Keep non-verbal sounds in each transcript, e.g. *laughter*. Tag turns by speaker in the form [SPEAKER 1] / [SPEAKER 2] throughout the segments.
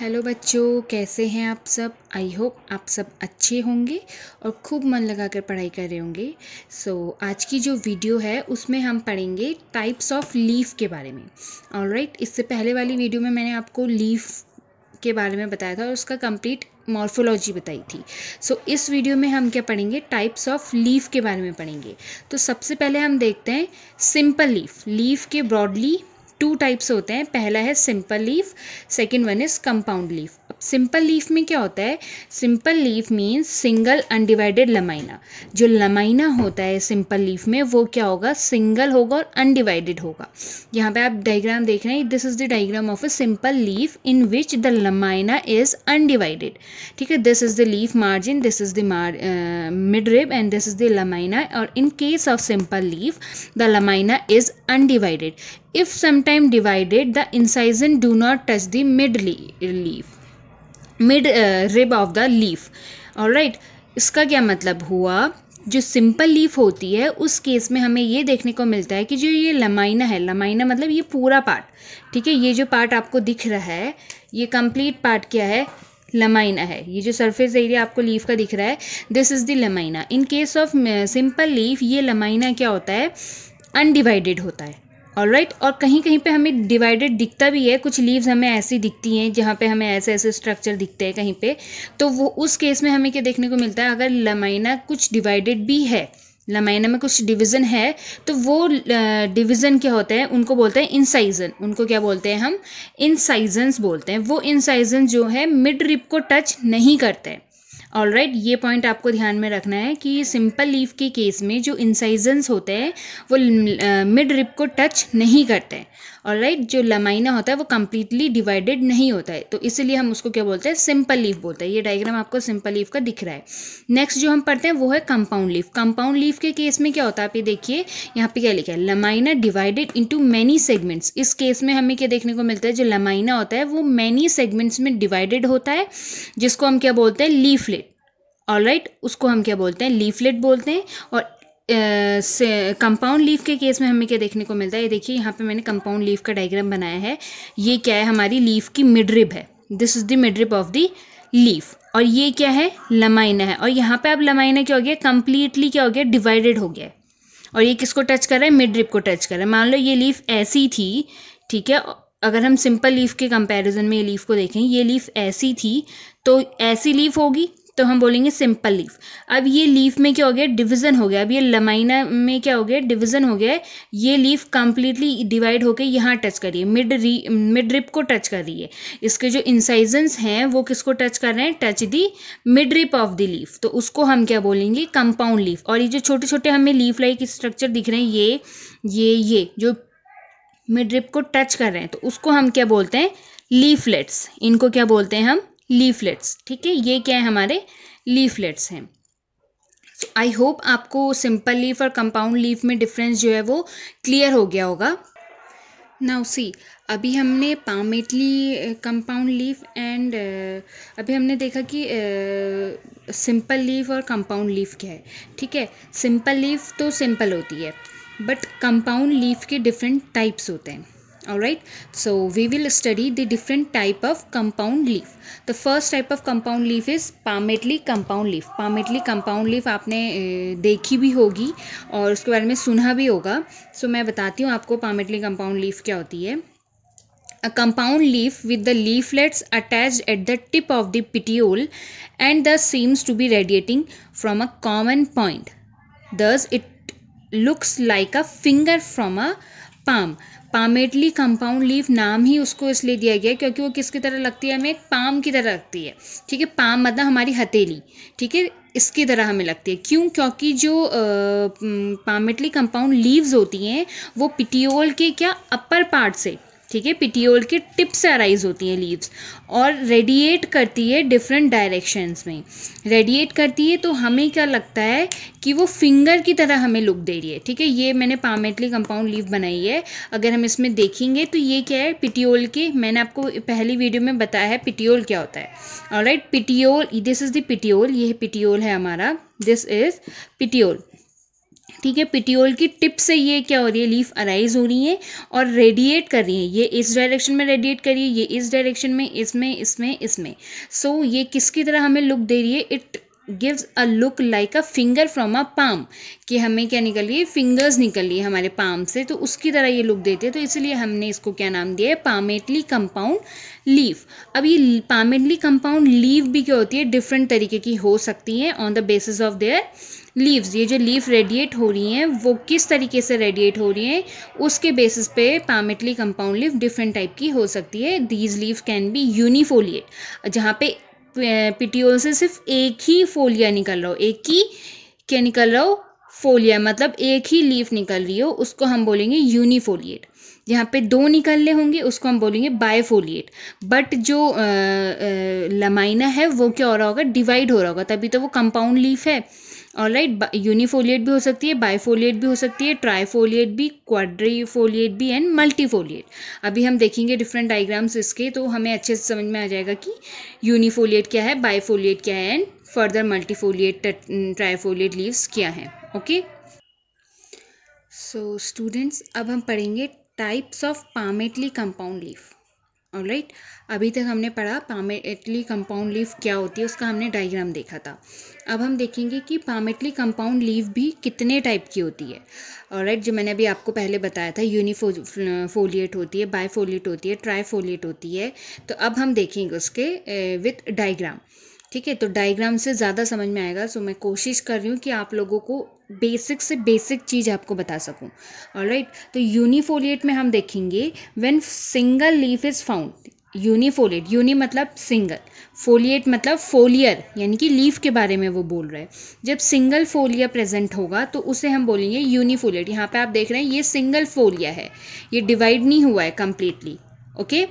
[SPEAKER 1] hello बच्चों कैसे हैं आप सब आई होप आप सब अच्छे होंगे और खूब मन लगा कर पढ़ाई कर रहे होंगे सो so, आज की जो वीडियो है उसमें हम पढ़ेंगे टाइप्स ऑफ लीफ के बारे में ऑल राइट right, इससे पहले वाली वीडियो में मैंने आपको लीफ के बारे में बताया था और उसका कंप्लीट मॉर्फोलॉजी बताई थी सो so, इस वीडियो में हम क्या पढ़ेंगे टाइप्स ऑफ लीफ के बारे में पढ़ेंगे तो सबसे पहले हम देखते हैं सिंपल लीफ लीफ के ब्रॉडली टू टाइप्स होते हैं पहला है simple leaf second one is compound leaf simple leaf में क्या होता है simple leaf means single undivided lamina जो लमाइना होता है सिंपल लीफ में वो क्या होगा सिंगल होगा और अनडिवाइडेड होगा यहाँ पे आप डायग्राम देख रहे हैं this is the diagram of a simple leaf in which the lamina is undivided ठीक है this is the leaf margin this is the mid rib and this is the lamina और in case of simple leaf the lamina is undivided if sometime divided the incision do not touch the mid leaf mid rib of the leaf और right इसका क्या मतलब हुआ जो simple leaf होती है उस केस में हमें ये देखने को मिलता है कि जो ये लमाइना है लमाइना मतलब ये पूरा पार्ट ठीक है ये जो पार्ट आपको दिख रहा है ये कंप्लीट पार्ट क्या है लमाइना है ये जो सरफेस एरिया आपको लीफ का दिख रहा है this is the lamina in case of simple leaf ये लमाइना क्या होता है अनडिवाइडेड होता है और राइट और कहीं कहीं पे हमें डिवाइडेड दिखता भी है कुछ लीव्स हमें ऐसी दिखती हैं जहाँ पे हमें ऐसे ऐसे स्ट्रक्चर दिखते हैं कहीं पे तो वो उस केस में हमें क्या देखने को मिलता है अगर लमाइना कुछ डिवाइडेड भी है लमाइना में कुछ डिवीज़न है तो वो डिवीज़न क्या होता है उनको बोलते हैं इंसाइजन उनको क्या बोलते हैं हम इंसाइजन्स बोलते हैं वो इंसाइजन जो है मिड रिप को टच नहीं करते हैं ऑल राइट right, ये पॉइंट आपको ध्यान में रखना है कि सिंपल लीफ के केस में जो इंसाइजन्स होते हैं वो मिड uh, रिप को टच नहीं करते और राइट जो लमाइना होता है वो कम्प्लीटली डिवाइडेड नहीं होता है तो इसलिए हम उसको क्या बोलते हैं सिंपल लीफ बोलते हैं ये डायग्राम आपको सिंपल लीफ का दिख रहा है नेक्स्ट जो हम पढ़ते हैं वो है कंपाउंड लीफ कंपाउंड लीफ के केस में क्या होता है आप ये देखिए यहाँ पे क्या लिखा है lamina divided into many segments इस केस में हमें क्या देखने को मिलता है जो लमाइना होता है वो मैनी सेगमेंट्स में डिवाइडेड होता है जिसको हम क्या बोलते हैं लीफलेट ऑल राइट उसको हम क्या बोलते हैं लीफलेट बोलते हैं और से कंपाउंड लीफ के केस में हमें क्या देखने को मिलता है ये देखिए यहाँ पे मैंने कंपाउंड लीफ का डायग्राम बनाया है ये क्या है हमारी लीफ की मिडरिप है this is the midrib of the leaf और ये क्या है लमाइना है और यहाँ पे अब लमाइना क्या हो गया कम्प्लीटली क्या हो गया डिवाइडेड हो गया और ये किसको टच कर रहा है मिडरिप को टच कर रहा है मान लो ये लीफ ऐसी थी ठीक है अगर हम सिंपल लीफ के कंपैरिजन में ये लीफ को देखें ये लीफ ऐसी थी तो ऐसी लीफ होगी तो हम बोलेंगे सिंपल लीफ अब ये लीफ में क्या हो गया डिवीज़न हो गया अब ये लमाइना में क्या हो गया डिवीज़न हो गया ये लीफ कम्प्लीटली डिवाइड होकर यहाँ टच करिए मिड री मिड रिप को टच कर रही है इसके जो इंसाइजन्स हैं वो किसको टच कर रहे हैं touch the mid rib of the leaf तो उसको हम क्या बोलेंगे कंपाउंड लीफ और ये जो छोटे छोटे हमें लीफ लाइक स्ट्रक्चर दिख रहे हैं ये ये ये जो मिड रिप को टच कर रहे हैं तो उसको हम क्या बोलते हैं लीफलेट्स इनको क्या बोलते हैं हम लीफलेट्स ठीक है ये क्या है हमारे लीफलेट्स हैं आई होप आपको सिंपल लीफ और कंपाउंड लीफ में डिफरेंस जो है वो क्लियर हो गया होगा नाउ सी अभी हमने पामेटली कंपाउंड लीफ एंड अभी हमने देखा कि सिंपल लीफ और कंपाउंड लीफ क्या है ठीक है सिंपल लीफ तो सिंपल होती है बट कंपाउंड लीफ के डिफरेंट टाइप्स होते हैं all right so we will study the different type of compound leaf the first type of compound leaf is palmately compound leaf palmately compound leaf aapne dekhi bhi hogi aur uske bare mein suna bhi hoga so, main batati hu aapko palmately compound leaf kya hoti hai a compound leaf with the leaflets attached at the tip of the petiole and the seems to be radiating from a common point thus it looks like a finger from a palm palmately compound leaf नाम ही उसको इसलिए दिया गया क्योंकि वो किसकी तरह लगती है हमें एक पाम की तरह लगती है ठीक है पाम मतलब हमारी हथेली ठीक है इसकी तरह हमें लगती है क्यों क्योंकि जो आ, पामेटली कंपाउंड लीव्स होती हैं वो पिटियोल के क्या अपर पार्ट से ठीक है पिटियोल के टिप से अराइज होती हैं लीव्स और रेडिएट करती है डिफरेंट डायरेक्शंस में रेडिएट करती है तो हमें क्या लगता है कि वो फिंगर की तरह हमें लुक दे रही है ठीक है ये मैंने पामेटली कंपाउंड लीव बनाई है अगर हम इसमें देखेंगे तो ये क्या है पिटियोल की मैंने आपको पहली वीडियो में बताया है पिटियोल क्या होता है और right petiole this is the petiole ये पिटियोल है हमारा दिस इज़ पिटियोल ठीक है पिटियोल की टिप से ये क्या हो रही है लीफ अराइज हो रही है और रेडिएट कर रही है ये इस डायरेक्शन में रेडिएट कर रही है ये इस डायरेक्शन में इसमें इसमें इसमें सो so, ये किसकी तरह हमें लुक दे रही है it gives a look like a finger from a palm कि हमें क्या निकलिए फिंगर्स निकल निकलिए हमारे पाम से तो उसकी तरह ये लुक देते हैं तो इसलिए हमने इसको क्या नाम दिया है पामेटली कंपाउंड लीव अब ये पामेटली कंपाउंड लीव भी क्या होती है डिफरेंट तरीके की हो सकती है on the basis of their leaves ये जो लीव रेडिएट हो रही हैं वो किस तरीके से रेडिएट हो रही हैं उसके बेसिस पे palmately compound leave different type की हो सकती है these leave can be unifoliate जहाँ पे पिटियोल से सिर्फ एक ही फोलिया निकल रहा हो एक ही क्या निकल रहा हो फोलिया मतलब एक ही लीफ निकल रही हो उसको हम बोलेंगे यूनिफोलिएट यहाँ पे दो निकलने होंगे उसको हम बोलेंगे बायफोलिएट बट जो आ, आ, लमाइना है वो क्या हो रहा होगा डिवाइड हो रहा होगा तभी तो वो कंपाउंड लीफ है और राइट यूनिफोलिएट भी हो सकती है बाईफोलिएट भी हो सकती है ट्राईफोलिएट भी क्वाड्रीफोलिएट भी एंड मल्टीफोलिएट अभी हम देखेंगे डिफरेंट डाइग्राम्स इसके तो हमें अच्छे से समझ में आ जाएगा कि यूनिफोलिएट क्या है बाईफोलिएट क्या है and further multifoliate trifoliate leaves क्या है ओके सो स्टूडेंट्स अब हम पढ़ेंगे types of palmately compound leaf और राइट अभी तक हमने पढ़ा पामेटली कंपाउंड लीव क्या होती है उसका हमने डायग्राम देखा था अब हम देखेंगे कि पामेटली कंपाउंड लीव भी कितने टाइप की होती है और राइट जो मैंने अभी आपको पहले बताया था यूनिफोलिएट होती है बाईफोलिएट होती है ट्राईफोलिएट होती है तो अब हम देखेंगे उसके विथ eh, डाइग्राम ठीक है तो डायग्राम से ज़्यादा समझ में आएगा सो मैं कोशिश कर रही हूँ कि आप लोगों को बेसिक से बेसिक चीज़ आपको बता सकूँ राइट तो यूनिफोलिएट में हम देखेंगे when single leaf is found unifoliate uni मतलब सिंगल फोलिएट मतलब फोलियर यानी कि लीफ के बारे में वो बोल रहा है जब सिंगल फोलिया प्रेजेंट होगा तो उसे हम बोलेंगे यूनिफोलिएट यहाँ पे आप देख रहे हैं ये सिंगल फोलिया है ये डिवाइड नहीं हुआ है completely okay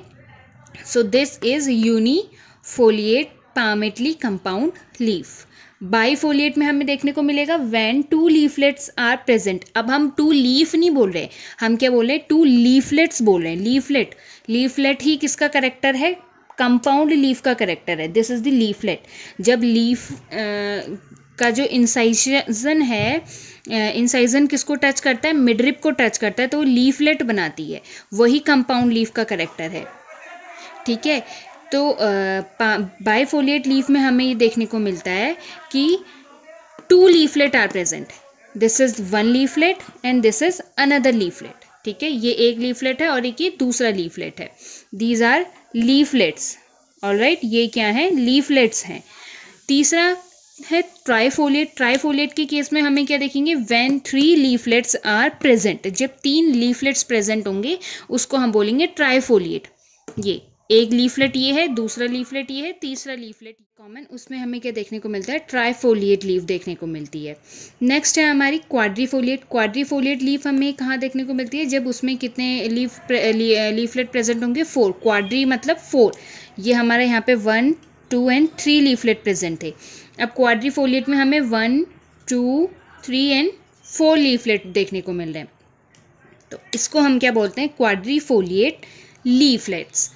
[SPEAKER 1] so this is unifoliate palmately compound leaf bifoliate में हमें देखने को मिलेगा when two leaflets are present अब हम टू लीफ नहीं बोल रहे हम क्या बोल रहे हैं टू लीफलेट्स बोल रहे हैं लीफलेट लीफलेट ही किसका करेक्टर है कंपाउंड लीफ का करेक्टर है दिस इज द लीफलेट जब लीफ uh, का जो इंसाइजन है इंसाइजन किसको टच करता है मिडरिप को टच करता है तो वो लीफलेट बनाती है वही कंपाउंड लीफ का करेक्टर है ठीक है तो बाईफोलिएट लीफ में हमें ये देखने को मिलता है कि two leaflet are present this is one leaflet and this is another leaflet ठीक है ये एक लीफलेट है और एक ये दूसरा लीफलेट है these are leaflets all right ये क्या है लीफलेट्स हैं तीसरा है ट्राईफोलिएट ट्राईफोलिएट के केस में हमें क्या देखेंगे when three leaflets are present जब तीन लीफलेट्स प्रेजेंट होंगे उसको हम बोलेंगे ट्राईफोलिएट ये एक लीफलेट ये है दूसरा लीफलेट ये है तीसरा लीफलेट कॉमन उसमें हमें क्या देखने को मिलता है ट्राईफोलिएट लीफ देखने को मिलती है नेक्स्ट है हमारी क्वाड्रीफोलिएट क्वाड्रीफोलिएट लीफ हमें कहाँ देखने को मिलती है जब उसमें कितने लीफ लीफलेट प्रेजेंट होंगे फोर क्वाड्री मतलब फोर ये हमारे यहाँ पे one two and three leaflet present है अब क्वाड्रीफोलिएट में हमें one two three and four leaflet देखने को मिल रहे हैं तो इसको हम क्या बोलते हैं क्वाड्रीफोलिएट लीफलेट्स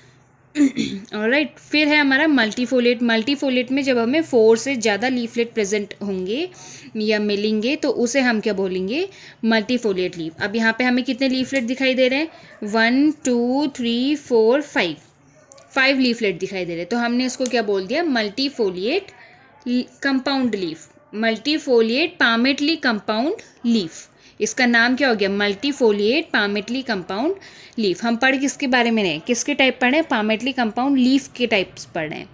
[SPEAKER 1] और *clears throat* राइट फिर है हमारा मल्टीफोलेट मल्टीफोलेट में जब हमें फोर से ज़्यादा लीफलेट प्रेजेंट होंगे या मिलेंगे तो उसे हम क्या बोलेंगे मल्टीफोलेट लीफ अब यहाँ पे हमें कितने लीफलेट दिखाई दे रहे हैं one two three four five five leaflet दिखाई दे रहे हैं तो हमने इसको क्या बोल दिया multifoliate compound leaf multifoliate palmately compound leaf इसका नाम क्या हो गया मल्टीफोलिएट पामेटली कंपाउंड लीफ हम पढ़ किसके बारे में रहे किसके टाइप पढ़ें पामेटली कंपाउंड लीफ के टाइप्स हैं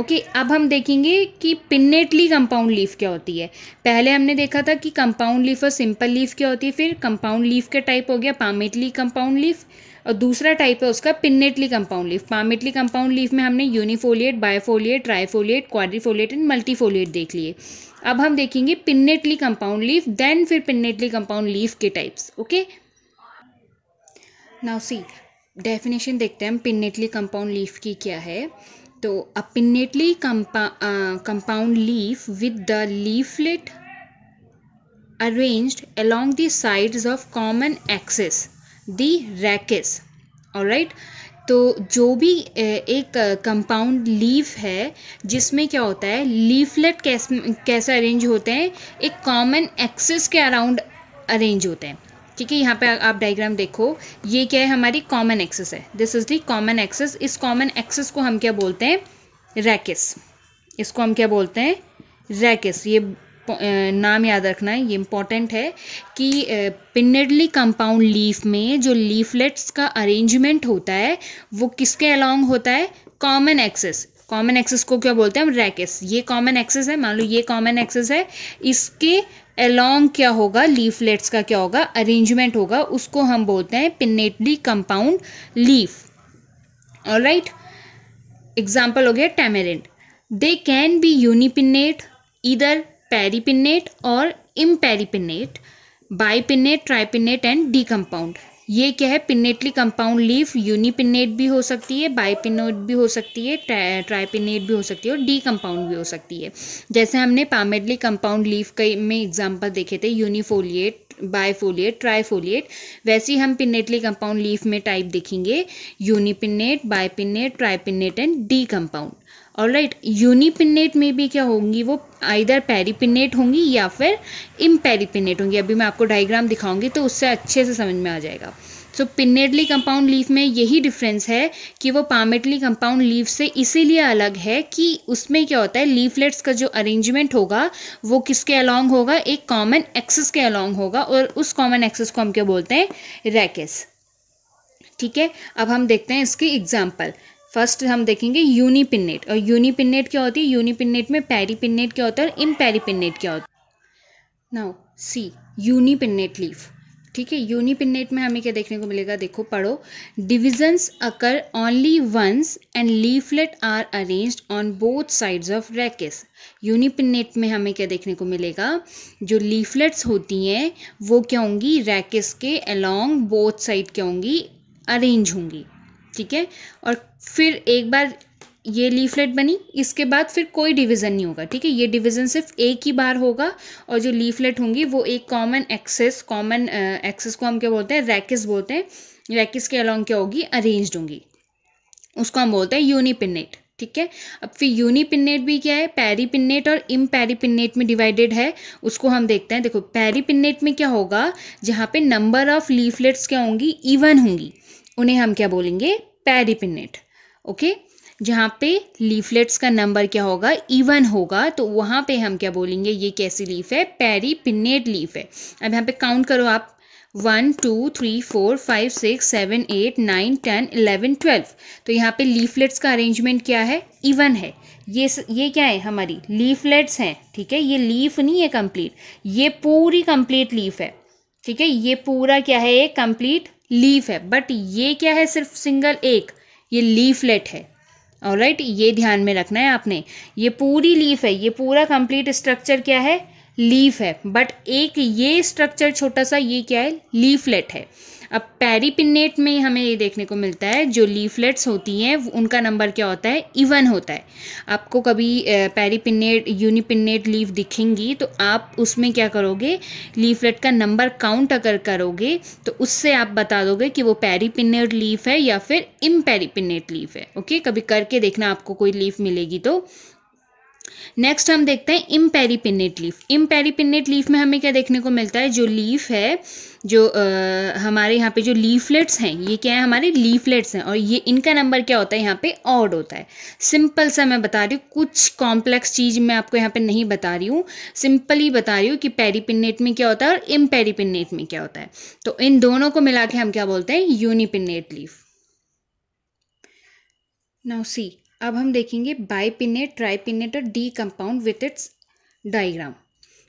[SPEAKER 1] ओके okay, अब हम देखेंगे कि पिन्नेटली कंपाउंड लीफ क्या होती है पहले हमने देखा था कि कंपाउंड लीफ और सिंपल लीफ क्या होती है फिर कंपाउंड लीफ का टाइप हो गया पामेटली कंपाउंड लीफ और दूसरा टाइप है उसका pinnately compound leaf palmately compound leaf में हमने unifoliate bifoliate trifoliate quadrifoliate and multifoliate देख लिए अब हम देखेंगे पिन्नेटली कंपाउंड लीफ देन फिर पिन्नेटली कंपाउंड लीफ के types okay now see definition देखते हैं हम पिन्नेटली कंपाउंड लीफ की क्या है तो a pinnately compound leaf with the leaflet arranged along the sides of common axis the rachis और राइट तो जो भी एक कंपाउंड लीफ है जिसमें क्या होता है लीफलेट कैस कैसे अरेंज होते हैं एक कॉमन एक्सेस के अराउंड अरेंज होते हैं ठीक है यहाँ पे आप डायग्राम देखो ये क्या है हमारी कॉमन एक्सेस है this is the common axis इस कॉमन एक्सेस को हम क्या बोलते हैं रैकिस इसको हम क्या बोलते हैं रैकिस ये नाम याद रखना है ये इम्पॉर्टेंट है कि पिनेडली कंपाउंड लीफ में जो लीफलेट्स का अरेंजमेंट होता है वो किसके अलॉन्ग होता है कॉमन एक्सेस कॉमन एक्सेस को क्या बोलते हैं हम रैकेस ये कॉमन एक्सेस है मान लो ये कॉमन एक्सेस है इसके अलॉन्ग क्या होगा लीफलेट्स का क्या होगा अरेंजमेंट होगा उसको हम बोलते हैं pinnately compound leaf all right example हो गया टेमेरेंट दे कैन बी यूनिपिनेट इधर पेरीपिनेट और imparipinnate bipinnate tripinnate and decompound ये क्या है पिनेटली कंपाउंड लीफ यूनिपिनेट भी हो सकती है बाईपिनेट भी हो सकती है ट्राइपिनेट भी हो सकती है और डी कंपाउंड भी हो सकती है जैसे हमने पामेडली कंपाउंड लीफ के में एग्जांपल देखे थे यूनिफोलिएट बायफोलिएट ट्राइफोलिएट वैसे ही हम पिनेटली कंपाउंड लीफ में टाइप देखेंगे unipinnate bipinnate tripinnate and decompound और राइट यूनिपिनेट में भी क्या होंगी वो आइधर पेरीपिनेट होंगी या फिर इम्पेरीपिनेट होंगी अभी मैं आपको डायग्राम दिखाऊंगी तो उससे अच्छे से समझ में आ जाएगा सो पिनेटली कंपाउंड लीफ में यही डिफरेंस है कि वो पामेटली कंपाउंड लीफ से इसीलिए अलग है कि उसमें क्या होता है लीफलेट्स का जो अरेंजमेंट होगा वो किसके अलॉन्ग होगा एक कॉमन एक्सेस के अलॉन्ग होगा और उस कॉमन एक्सेस को हम क्या बोलते हैं रैकेस ठीक है अब हम देखते हैं इसकी एग्जाम्पल फर्स्ट हम देखेंगे यूनिपिनेट और यूनिपिन्नेट क्या होती है यूनिपिनेट में पेरीपिनेट क्या होता है और इम्पेरीपिन्नेट क्या होता है नाउ सी यूनिपिनेट लीफ ठीक है यूनिपिनेट में हमें क्या देखने को मिलेगा देखो पढ़ो divisions occur only once and leaflet are arrange on both sides of rachis unipinnate में हमें क्या देखने को मिलेगा जो लीफलेट्स होती हैं वो क्या होंगी रैकेस के अलोंग बोथ साइड क्या होंगी अरेंज होंगी ठीक है और फिर एक बार ये लीफलेट बनी इसके बाद फिर कोई डिवीज़न नहीं होगा ठीक है ये डिवीज़न सिर्फ एक ही बार होगा और जो लीफलेट होंगी वो एक कॉमन एक्सेस कॉमन एक्सेस को हम क्या बोलते हैं रैकिस बोलते हैं रैकिस के अलॉन्ग क्या होगी अरेंज होंगी उसको हम बोलते हैं यूनिपिनेट ठीक है अब फिर यूनिपिनेट भी क्या है पैरीपिनेट और इम पैरीपिनेट में डिवाइडेड है उसको हम देखते हैं देखो पैरीपिनेट में क्या होगा जहाँ पे नंबर ऑफ लीफलेट्स क्या होंगी इवन होंगी उन्हें हम क्या बोलेंगे पैरिपिनेट ओके जहाँ पे लीफलेट्स का नंबर क्या होगा इवन होगा तो वहाँ पे हम क्या बोलेंगे ये कैसी लीफ है पेरीपिनेट लीफ है अब यहाँ पे काउंट करो आप one two three four five six seven eight nine ten eleven twelve तो यहाँ पे लीफलेट्स का अरेंजमेंट क्या है इवन है ये ये क्या है हमारी लीफलेट्स हैं ठीक है ये लीफ नहीं है कंप्लीट ये पूरी कंप्लीट लीफ है ठीक है ये पूरा क्या है एक कंप्लीट लीफ है बट ये क्या है सिर्फ सिंगल एक ये लीफलेट है और राइट ये ध्यान में रखना है आपने ये पूरी लीफ है ये पूरा कंप्लीट स्ट्रक्चर क्या है लीफ है बट एक ये स्ट्रक्चर छोटा सा ये क्या है लीफलेट है अब पेरीपिनेट में हमें ये देखने को मिलता है जो लीफलेट्स होती हैं उनका नंबर क्या होता है इवन होता है आपको कभी पैरीपिनेट यूनिपिनेट लीफ दिखेंगी तो आप उसमें क्या करोगे लीफलेट का नंबर काउंट अगर करोगे तो उससे आप बता दोगे कि वो पेरीपिनेट लीफ है या फिर इम लीफ है ओके कभी करके देखना आपको कोई लीफ मिलेगी तो नेक्स्ट हम देखते हैं इम्पेरीपिनेट लीफ इम्पेरीपिनेट लीफ में हमें क्या देखने को मिलता है जो लीफ है जो आ, हमारे यहाँ पे जो लीफलेट्स हैं ये क्या है हमारे लीफलेट्स हैं और ये इनका नंबर क्या होता है यहाँ पे ऑड होता है सिंपल सा मैं बता रही हूँ कुछ कॉम्प्लेक्स चीज़ मैं आपको यहाँ पे नहीं बता रही हूँ सिंपली बता रही हूँ कि पेरीपिनेट में क्या होता है और इम्पेरीपिनेट में क्या होता है तो इन दोनों को मिला के हम क्या बोलते हैं यूनिपिनेट लीफ नाउ सी अब हम देखेंगे बाईपिनेट ट्राइपिनेट और decompound with its diagram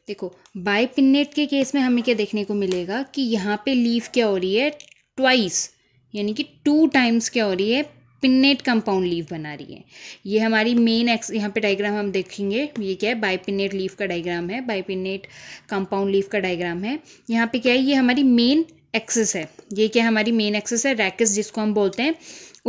[SPEAKER 1] देखो बाईपिनेट के केस में हमें क्या देखने को मिलेगा कि यहाँ पे लीव क्या हो रही है ट्वाइस यानी कि टू टाइम्स क्या हो रही है पिनेट कंपाउंड लीव बना रही है ये हमारी मेन एक्स यहाँ पे डायग्राम हम देखेंगे ये क्या है बाईपिनेट लीव का डायग्राम है बाईपिनेट कंपाउंड लीव का डायग्राम है यहाँ पे क्या है ये हमारी मेन एक्सेस है ये क्या हमारी मेन एक्सेस है रैकेस जिसको हम बोलते हैं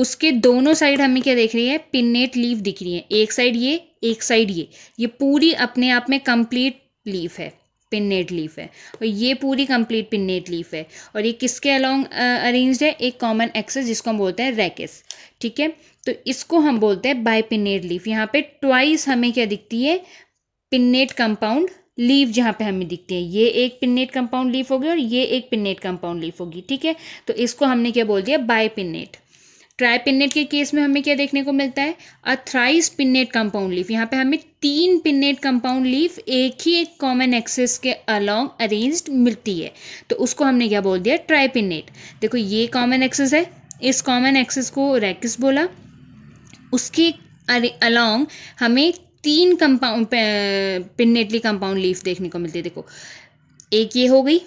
[SPEAKER 1] उसके दोनों साइड हमें क्या देख रही है पिन्नेट लीव दिख रही है एक साइड ये एक साइड ये ये पूरी अपने आप में कंप्लीट लीफ है पिनेट लीफ है और ये पूरी कंप्लीट पिन्नेट लीफ है और ये किसके अलोंग अरेंज है एक कॉमन एक्सेस जिसको हम बोलते हैं रैकेस ठीक है तो इसको हम बोलते हैं बाई पिनेट लीफ यहाँ पे ट्वाइस हमें क्या दिखती है पिनेट कंपाउंड लीव जहाँ पे हमें दिखती है ये एक पिनेट कंपाउंड लीफ होगी और ये एक पिनेट कंपाउंड लीफ होगी ठीक है तो इसको हमने क्या बोल दिया बाई पिनेट पिन्नेट के केस में हमें क्या देखने को मिलता है a thrice pinnate compound leaf यहाँ पे हमें तीन पिनेट कंपाउंड लीफ एक ही एक कॉमन एक्सेस के अलोंग अरेंज्ड मिलती है तो उसको हमने क्या बोल दिया ट्राई पिन्नेट देखो ये कॉमन एक्सेस है इस कॉमन एक्सेस को रैकिस बोला उसके अलोंग हमें तीन कंपाउंड पिनेटली कंपाउंड लीफ देखने को मिलती है देखो एक ये हो गई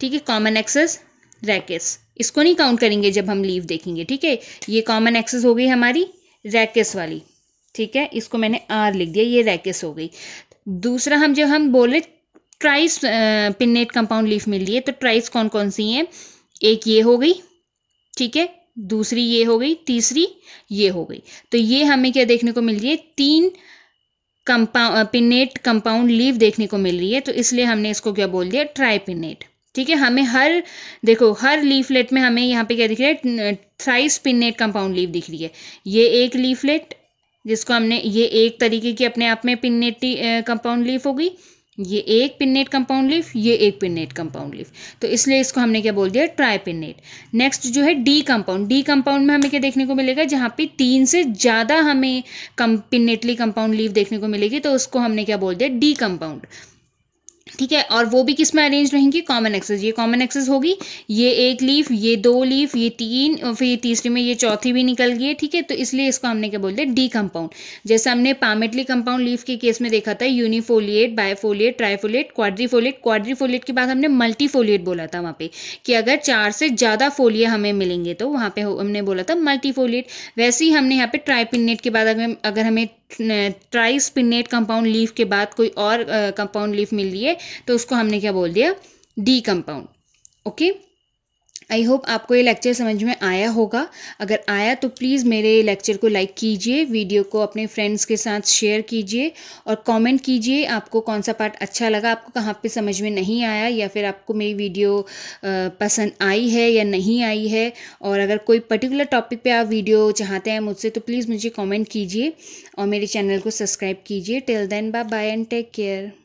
[SPEAKER 1] ठीक है कॉमन एक्सेस रैकिस इसको नहीं काउंट करेंगे जब हम लीव देखेंगे ठीक है ये कॉमन एक्सेस हो गई हमारी रैकेस वाली ठीक है इसको मैंने आर लिख दिया ये रैकेस हो गई दूसरा हम जब हम बोले ट्राइस पिनेट कंपाउंड लीफ रही है तो ट्राइस कौन कौन सी हैं एक ये हो गई ठीक है दूसरी ये हो गई तीसरी ये हो गई तो ये हमें क्या देखने को मिल रही है तीन कंपाउंड पिनेट कंपाउंड लीव देखने को मिल रही है तो इसलिए हमने इसको क्या बोल दिया ट्राई पिनेट ठीक है हमें हर देखो हर लीफलेट में हमें यहाँ पे क्या दिख रहा है थ्राइस पिनेट कंपाउंड लीव दिख रही है ये एक लीफलेट जिसको हमने ये एक तरीके की अपने आप में पिन्नेटी कंपाउंड लीफ होगी ये एक पिन्नेट कंपाउंड लीफ ये एक पिनेट कंपाउंड लीफ तो इसलिए इसको हमने क्या बोल दिया ट्राई पिननेट नेक्स्ट जो है डी कंपाउंड डी कंपाउंड में हमें क्या देखने को मिलेगा जहाँ पे तीन से ज़्यादा हमें कम पिनेटली कंपाउंड लीव देखने को मिलेगी तो उसको हमने क्या बोल दिया डी कंपाउंड ठीक है और वो भी किस में अरेंज रहेंगी कॉमन एक्सेस ये कॉमन एक्सेस होगी ये एक लीफ ये दो लीफ ये तीन और फिर ये तीसरी में ये चौथी भी निकल गई है ठीक है तो इसलिए इसको हमने क्या बोलते हैं डी कंपाउंड जैसे हमने पामेटली कंपाउंड लीफ के केस में देखा था यूनिफोलिएट बायफोलिएट ट्राइफोलिएट क्वाड्रीफोलिएट क्वाड्रीफोलिएट के बाद हमने मल्टीफोलिएट बोला था वहाँ पे कि अगर चार से ज़्यादा फोलिए हमें मिलेंगे तो वहाँ पे हमने बोला था मल्टीफोलिएट वैसे ही हमने यहाँ पे ट्राइपिनेट के बाद अगर हमें ट्राई स्पिनेट कंपाउंड लीफ के बाद कोई और कंपाउंड लीफ मिल रही है तो उसको हमने क्या बोल दिया decompound okay I hope आपको ये लेक्चर समझ में आया होगा अगर आया तो प्लीज़ मेरे लेक्चर को लाइक कीजिए वीडियो को अपने फ्रेंड्स के साथ शेयर कीजिए और कमेंट कीजिए आपको कौन सा पार्ट अच्छा लगा आपको कहाँ पे समझ में नहीं आया या फिर आपको मेरी वीडियो पसंद आई है या नहीं आई है और अगर कोई पर्टिकुलर टॉपिक पर आप वीडियो चाहते हैं मुझसे तो प्लीज़ मुझे कॉमेंट कीजिए और मेरे चैनल को सब्सक्राइब कीजिए till then bye and take care